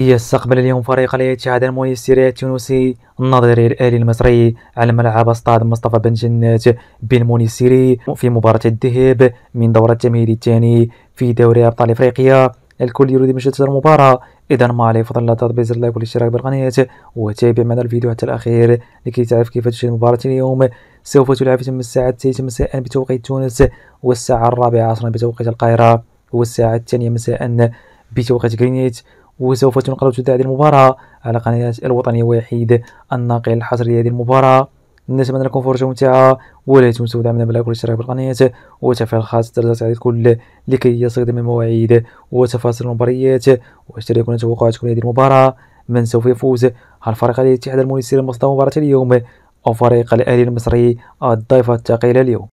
يستقبل اليوم فريق الاتحاد المونيستيري التونسي النظري الاهلي المصري على ملعب استاد مصطفى بن جنات بالمونيستيري في مباراه الذهاب من دورة التمهيدي الثاني في دوري ابطال افريقيا الكل يريد مشاهدة المباراة اذا ما عليه فضل الله تضغط بزر اللايك والاشتراك بالقناة وتابع معنا الفيديو حتى الاخير لكي تعرف كيف تشاهد مباراة اليوم سوف تلعب تم الساعة الثالثة مساء بتوقيت تونس والساعة الرابعة عصرا بتوقيت القاهرة والساعة الثانية مساء بتوقيت غرينيت وسوف تنقل جدة هذه المباراة على قناة الوطنية وحيد الناقل الحصري لهذه المباراة نتمنى لكم فرجة ممتعة ولا تنسوا دعمنا باللايك والاشتراك بالقناة وتفعيل خاص الدرجات على الكل لكي يصلكم المواعيد وتفاصيل المباريات واشتركوا توقعاتكم لهذه المباراة من سوف يفوز هل فريق الاتحاد المونستير المصدر مباراة اليوم أو فريق الأهلي المصري الضيف الثقيل اليوم